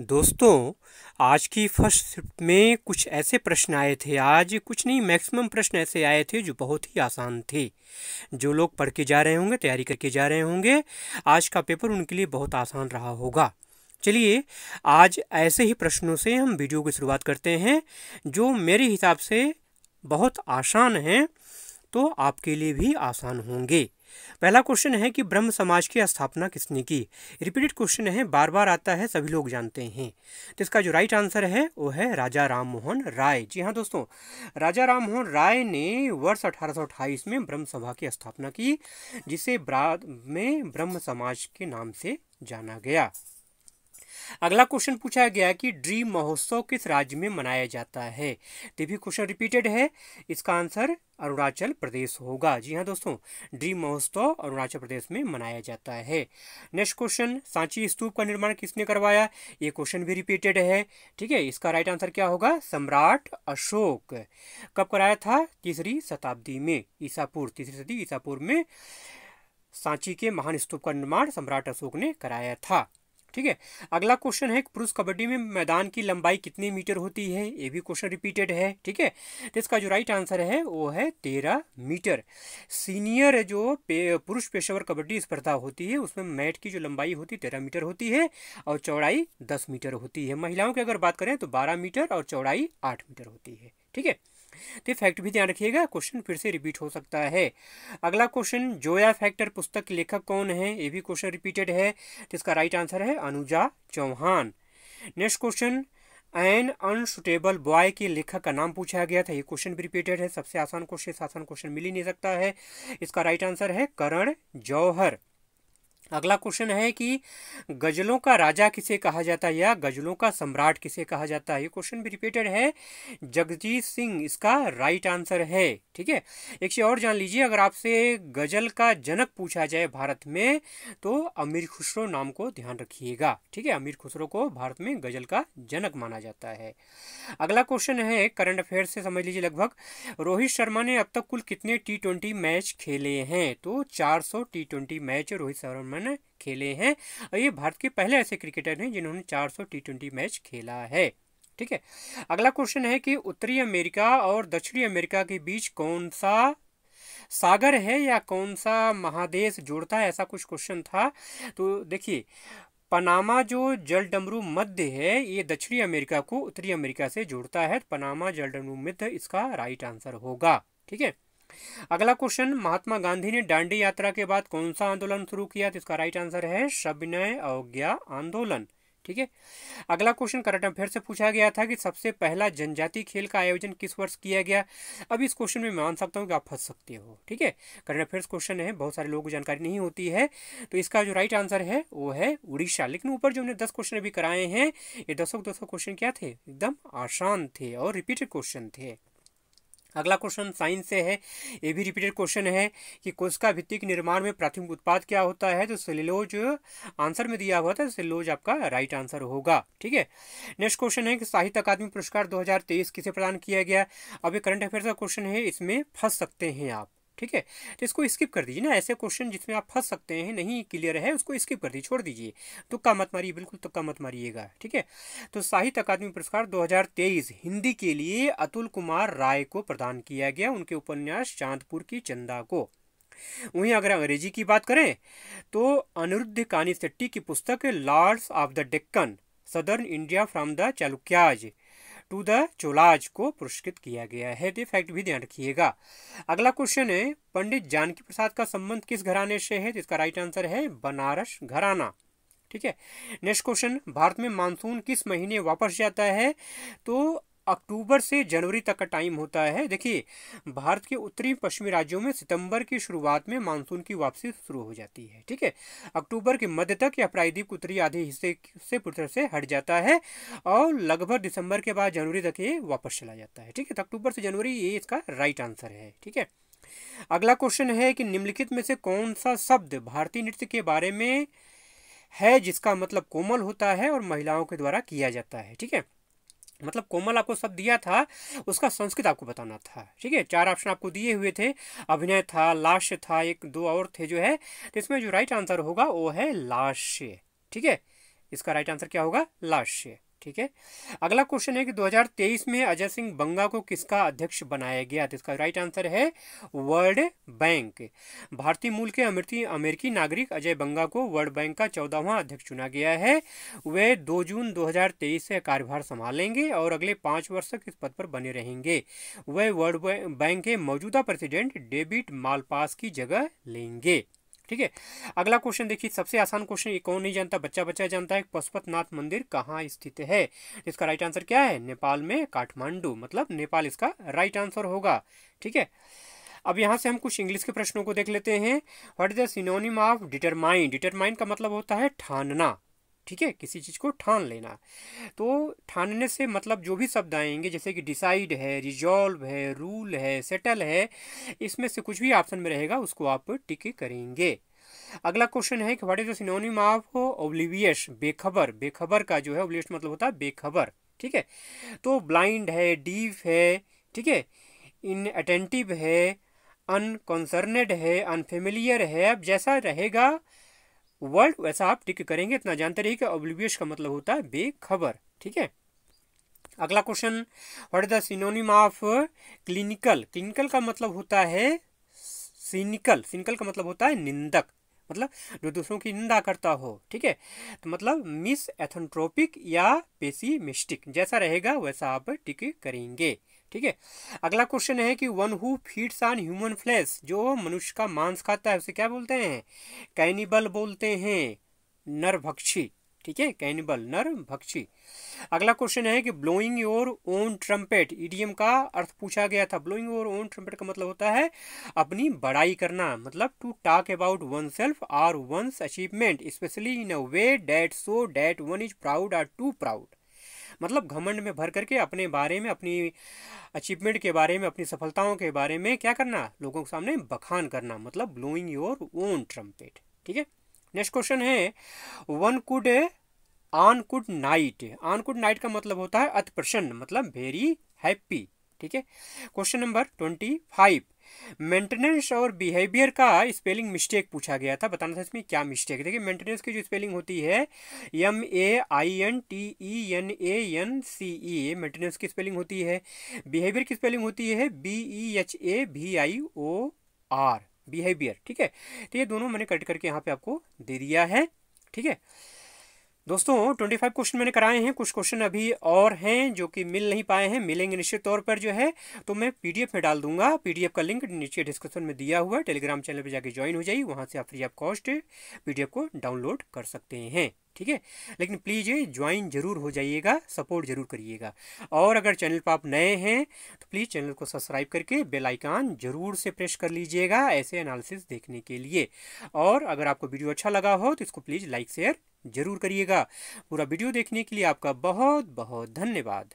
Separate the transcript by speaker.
Speaker 1: दोस्तों आज की फर्स्ट शिफ्ट में कुछ ऐसे प्रश्न आए थे आज कुछ नहीं मैक्सिमम प्रश्न ऐसे आए थे जो बहुत ही आसान थे जो लोग पढ़ के जा रहे होंगे तैयारी करके जा रहे होंगे आज का पेपर उनके लिए बहुत आसान रहा होगा चलिए आज ऐसे ही प्रश्नों से हम वीडियो की शुरुआत करते हैं जो मेरे हिसाब से बहुत आसान हैं तो आपके लिए भी आसान होंगे पहला क्वेश्चन है कि ब्रह्म समाज की स्थापना किसने की रिपीटेड क्वेश्चन है बार बार आता है सभी लोग जानते हैं तो इसका जो राइट आंसर है वो है राजा राम मोहन राय जी हाँ दोस्तों राजा राम मोहन राय ने वर्ष अठारह में ब्रह्म सभा की स्थापना की जिसे बाद में ब्रह्म समाज के नाम से जाना गया अगला क्वेश्चन पूछा गया कि ड्रीम महोत्सव किस राज्य में मनाया जाता है तो भी क्वेश्चन रिपीटेड है इसका आंसर अरुणाचल प्रदेश होगा जी हाँ दोस्तों ड्रीम महोत्सव अरुणाचल प्रदेश में मनाया जाता है नेक्स्ट क्वेश्चन सांची स्तूप का निर्माण किसने करवाया ये क्वेश्चन भी रिपीटेड है ठीक है इसका राइट आंसर क्या होगा सम्राट अशोक कब कराया था तीसरी शताब्दी में ईसापुर तीसरी सदी ईसापुर में सांची के महान स्तूप का निर्माण सम्राट अशोक ने कराया था ठीक है अगला क्वेश्चन है पुरुष कबड्डी में मैदान की लंबाई कितने मीटर होती है ये भी क्वेश्चन रिपीटेड है ठीक है तो इसका जो राइट आंसर है वो है तेरह मीटर सीनियर जो पे, पुरुष पेशेवर कबड्डी स्पर्धा होती है उसमें मैट की जो लंबाई होती है तेरह मीटर होती है और चौड़ाई दस मीटर होती है महिलाओं की अगर बात करें तो बारह मीटर और चौड़ाई आठ मीटर होती है ठीक है तो ये फैक्ट भी ध्यान रखिएगा क्वेश्चन फिर से रिपीट हो सकता है अगला क्वेश्चन जोया फैक्टर पुस्तक के लेखक कौन है ये भी क्वेश्चन रिपीटेड है तो इसका राइट आंसर है Anuja Chauhan next question an unsuitable boy के लेखक का नाम पूछा गया था ये क्वेश्चन भी रिपीटेड है सबसे आसान क्वेश्चन आसान क्वेश्चन मिल ही नहीं सकता है इसका राइट आंसर है करण जौहर अगला क्वेश्चन है कि गजलों का राजा किसे कहा जाता है या गजलों का सम्राट किसे कहा जाता है ये क्वेश्चन भी रिपीटेड है जगजीत सिंह इसका राइट आंसर है ठीक है एक चीज़ और जान लीजिए अगर आपसे गजल का जनक पूछा जाए भारत में तो अमीर खुसरो नाम को ध्यान रखिएगा ठीक है अमीर खुसरो को भारत में गजल का जनक माना जाता है अगला क्वेश्चन है करंट अफेयर से समझ लीजिए लगभग रोहित शर्मा ने अब तक कुल कितने टी मैच खेले हैं तो चार सौ मैच रोहित शर्मा रन खेले हैं और ये भारत के पहले ऐसे क्रिकेटर हैं जिन्होंने 400 सौ मैच खेला है ठीक है अगला क्वेश्चन है कि उत्तरी अमेरिका और दक्षिणी अमेरिका के बीच कौन सा सागर है या कौन सा महादेश जोड़ता है ऐसा कुछ क्वेश्चन था तो देखिए पनामा जो जलडमरू मध्य है ये दक्षिणी अमेरिका को उत्तरी अमेरिका से जोड़ता है पनामा जलडमरू मध्य इसका राइट आंसर होगा ठीक है अगला क्वेश्चन महात्मा गांधी ने डांडी यात्रा के बाद कौन सा आंदोलन शुरू किया तो इसका राइट आंसर है सविनय अवज्ञा आंदोलन ठीक है अगला क्वेश्चन करंट अफेयर से पूछा गया था कि सबसे पहला जनजाति खेल का आयोजन किस वर्ष किया गया अब इस क्वेश्चन में मान सकता हूँ कि आप फंस सकते हो ठीक है करंट अफेयर्स क्वेश्चन है बहुत सारे लोगों को जानकारी नहीं होती है तो इसका जो राइट आंसर है वो है उड़ीसा लेकिन ऊपर जो हमने दस क्वेश्चन अभी कराए हैं ये दसों दसों क्वेश्चन क्या थे एकदम आसान थे और रिपीटेड क्वेश्चन थे अगला क्वेश्चन साइंस से है ये भी रिपीटेड क्वेश्चन है कि कोशिका भित्ति के निर्माण में प्राथमिक उत्पाद क्या होता है तो सेलोज आंसर में दिया हुआ था सेलोज आपका राइट आंसर होगा ठीक है नेक्स्ट क्वेश्चन है कि साहित्य अकादमी पुरस्कार 2023 किसे प्रदान किया गया अभी करंट अफेयर का क्वेश्चन है इसमें फंस सकते हैं आप ठीक है तो इसको स्किप कर दीजिए ना ऐसे क्वेश्चन जिसमें आप फंस सकते हैं नहीं क्लियर है उसको स्किप कर दीजिए छोड़ दीजिए तुक्का मत मारिए बिल्कुल तुक्का मत मारिएगा ठीक है तो साहित्य अकादमी पुरस्कार 2023 हिंदी के लिए अतुल कुमार राय को प्रदान किया गया उनके उपन्यास चांदपुर की चंदा को वहीं अगर अंग्रेजी की बात करें तो अनिरुद्ध कानी सेट्टी की पुस्तक lords of the Deccan southern India from the Chalukyas to the Cholas को पुरस्कृत किया गया है तो फैक्ट भी ध्यान रखिएगा अगला क्वेश्चन है पंडित जानकी प्रसाद का संबंध किस घराने से है तो इसका राइट आंसर है बनारस घराना ठीक है नेक्स्ट क्वेश्चन भारत में मानसून किस महीने वापस जाता है तो अक्टूबर से जनवरी तक का टाइम होता है देखिए भारत के उत्तरी पश्चिमी राज्यों में सितंबर की शुरुआत में मानसून की वापसी शुरू हो जाती है ठीक है अक्टूबर के मध्य तक यह प्रायद्वीप उत्तरी आधे हिस्से से पूरी तरह से हट जाता है और लगभग दिसंबर के बाद जनवरी तक ये वापस चला जाता है ठीक है तो अक्टूबर से जनवरी ये इसका राइट आंसर है ठीक है अगला क्वेश्चन है कि निम्नलिखित में से कौन सा शब्द भारतीय नृत्य के बारे में है जिसका मतलब कोमल होता है और महिलाओं के द्वारा किया जाता है ठीक है मतलब कोमल आपको सब दिया था उसका संस्कृत आपको बताना था ठीक है चार ऑप्शन आपको दिए हुए थे अभिनय था लाश्य था एक दो और थे जो है तो इसमें जो राइट आंसर होगा वो है लाश्य ठीक है इसका राइट आंसर क्या होगा लाश्य ठीक है अगला क्वेश्चन है कि 2023 में अजय सिंह बंगा को किसका अध्यक्ष बनाया गया तो इसका राइट आंसर है वर्ल्ड बैंक भारतीय मूल के अमेरिकी अमेरिकी नागरिक अजय बंगा को वर्ल्ड बैंक का चौदहवा अध्यक्ष चुना गया है वे 2 जून 2023 से कार्यभार संभालेंगे और अगले पाँच वर्ष तक इस पद पर बने रहेंगे वे वर्ल्ड बैंक के मौजूदा प्रेसिडेंट डेविड मालपास की जगह लेंगे ठीक है अगला क्वेश्चन देखिए सबसे आसान क्वेश्चन ये कौन नहीं जानता बच्चा बच्चा जानता है पशुपतनाथ मंदिर कहाँ स्थित है इसका राइट आंसर क्या है नेपाल में काठमांडू मतलब नेपाल इसका राइट आंसर होगा ठीक है अब यहाँ से हम कुछ इंग्लिश के प्रश्नों को देख लेते हैं what is the synonym of determine determine का मतलब होता है ठानना ठीक है किसी चीज़ को ठान लेना तो ठानने से मतलब जो भी शब्द आएंगे जैसे कि डिसाइड है रिजॉल्व है रूल है सेटल है इसमें से कुछ भी ऑप्शन में रहेगा उसको आप टिक करेंगे अगला क्वेश्चन है कि व्हाट इज द माफ ऑफ ओब्लिवियस बेखबर बेखबर का जो है ओब्लिवियस मतलब होता है बेखबर ठीक है तो ब्लाइंड है डीफ है ठीक है इन अटेंटिव है अनकंसर्नेड है अनफेमिलियर है अब जैसा रहेगा वर्ल्ड वैसा आप टिक करेंगे इतना जानते रहिए कि ओब्लिवियस का मतलब होता है बेखबर ठीक है अगला question what is the synonym of clinical clinical का मतलब होता है सिनिकल सिनिकल का मतलब होता है निंदक मतलब जो दूसरों की निंदा करता हो ठीक है तो मतलब मिस एथनट्रोपिक या मिस्टिक जैसा रहेगा वैसा आप टिक करेंगे ठीक है अगला क्वेश्चन है कि one who feeds on human flesh जो मनुष्य का मांस खाता है उसे क्या बोलते हैं कैनिबल बोलते हैं नरभक्षी ठीक है कैनिबल भक्षी अगला क्वेश्चन है कि blowing your own trumpet idiom का अर्थ पूछा गया था ब्लोइंग योर ओन ट्रम्पेट का मतलब होता है अपनी बड़ाई करना मतलब to talk about oneself or one's achievement specially in a way that so that one is proud or too proud मतलब घमंड में भर करके अपने बारे में अपनी अचीवमेंट के बारे में अपनी सफलताओं के बारे में क्या करना लोगों के सामने बखान करना मतलब ब्लोइंग योर ओन ट्रम्पेट ठीक है नेक्स्ट क्वेश्चन है one cloud on cloud nine on cloud nine का मतलब होता है अत प्रसन्न मतलब वेरी हैप्पी ठीक है question number twenty five maintenance और बिहेवियर का स्पेलिंग मिस्टेक पूछा गया था बताना था इसमें क्या मिस्टेक देखिए मेंटेनेंस की जो स्पेलिंग होती है M A I N T E N A N C E maintenance की स्पेलिंग होती है बिहेवियर की स्पेलिंग होती है B E H A V I O R behaviour ठीक है तो ये दोनों मैंने कट करके यहाँ पे आपको दे दिया है ठीक है दोस्तों 25 क्वेश्चन मैंने कराए हैं कुछ क्वेश्चन अभी और हैं जो कि मिल नहीं पाए हैं मिलेंगे निश्चित तौर पर जो है तो मैं पीडीएफ में डाल दूंगा पीडीएफ का लिंक नीचे डिस्क्रिप्शन में दिया हुआ है टेलीग्राम चैनल पर जाके ज्वाइन हो जाइए वहां से आप फ्री ऑफ कॉस्ट पीडीएफ को डाउनलोड कर सकते हैं ठीक है लेकिन प्लीज़ ज्वाइन जरूर हो जाइएगा सपोर्ट जरूर करिएगा और अगर चैनल पर आप नए हैं तो प्लीज़ चैनल को सब्सक्राइब करके बेल आइकन जरूर से प्रेस कर लीजिएगा ऐसे एनालिसिस देखने के लिए और अगर आपको वीडियो अच्छा लगा हो तो इसको प्लीज़ लाइक शेयर जरूर करिएगा पूरा वीडियो देखने के लिए आपका बहुत बहुत धन्यवाद